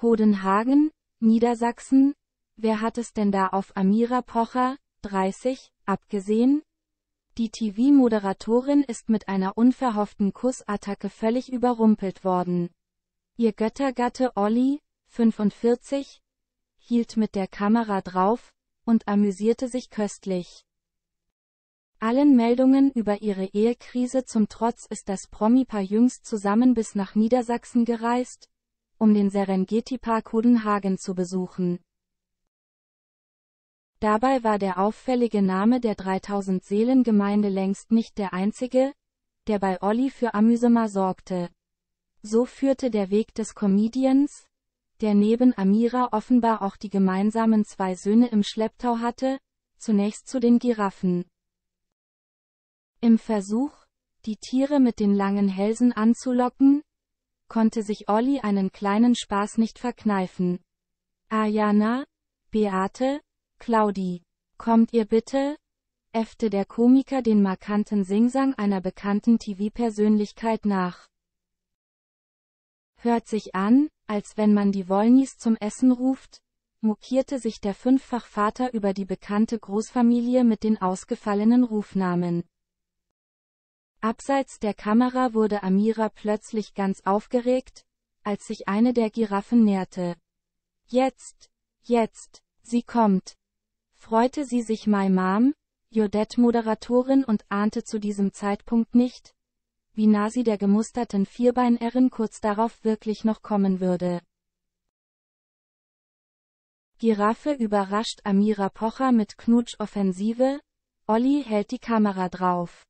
Hodenhagen, Niedersachsen, wer hat es denn da auf Amira Pocher, 30, abgesehen? Die TV-Moderatorin ist mit einer unverhofften Kussattacke völlig überrumpelt worden. Ihr Göttergatte Olli, 45, hielt mit der Kamera drauf und amüsierte sich köstlich. Allen Meldungen über ihre Ehekrise zum Trotz ist das Promi-Paar jüngst zusammen bis nach Niedersachsen gereist, um den Serengeti-Park Hudenhagen zu besuchen. Dabei war der auffällige Name der 3000-Seelen-Gemeinde längst nicht der einzige, der bei Olli für Amüsema sorgte. So führte der Weg des Comedians, der neben Amira offenbar auch die gemeinsamen zwei Söhne im Schlepptau hatte, zunächst zu den Giraffen. Im Versuch, die Tiere mit den langen Hälsen anzulocken, konnte sich Olli einen kleinen Spaß nicht verkneifen. Ayana, Beate, Claudi, kommt ihr bitte? äffte der Komiker den markanten Singsang einer bekannten TV-Persönlichkeit nach. Hört sich an, als wenn man die Wollnis zum Essen ruft, mokierte sich der Fünffachvater über die bekannte Großfamilie mit den ausgefallenen Rufnamen. Abseits der Kamera wurde Amira plötzlich ganz aufgeregt, als sich eine der Giraffen näherte. Jetzt, jetzt, sie kommt. Freute sie sich My Mom, Jodette-Moderatorin und ahnte zu diesem Zeitpunkt nicht, wie nah sie der gemusterten Vierbeinerin kurz darauf wirklich noch kommen würde. Giraffe überrascht Amira Pocher mit Knutsch-Offensive, Olli hält die Kamera drauf.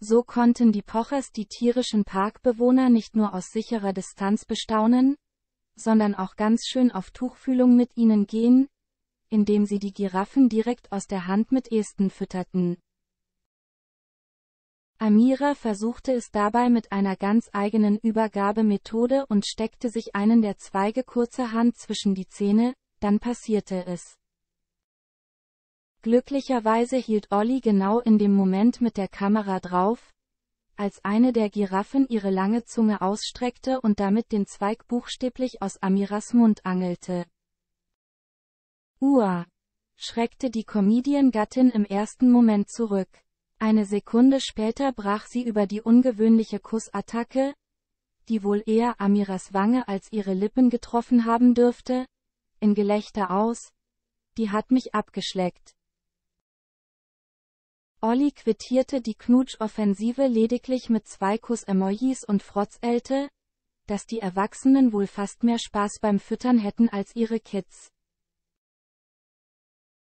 So konnten die Pochers die tierischen Parkbewohner nicht nur aus sicherer Distanz bestaunen, sondern auch ganz schön auf Tuchfühlung mit ihnen gehen, indem sie die Giraffen direkt aus der Hand mit Ästen fütterten. Amira versuchte es dabei mit einer ganz eigenen Übergabemethode und steckte sich einen der Zweige kurzerhand zwischen die Zähne, dann passierte es. Glücklicherweise hielt Olli genau in dem Moment mit der Kamera drauf, als eine der Giraffen ihre lange Zunge ausstreckte und damit den Zweig buchstäblich aus Amiras Mund angelte. Uah! schreckte die Comediengattin im ersten Moment zurück. Eine Sekunde später brach sie über die ungewöhnliche Kussattacke, die wohl eher Amiras Wange als ihre Lippen getroffen haben dürfte, in Gelächter aus. Die hat mich abgeschleckt. Olli quittierte die Knutsch-Offensive lediglich mit zwei Kuss-Emojis und frotzelte, dass die Erwachsenen wohl fast mehr Spaß beim Füttern hätten als ihre Kids.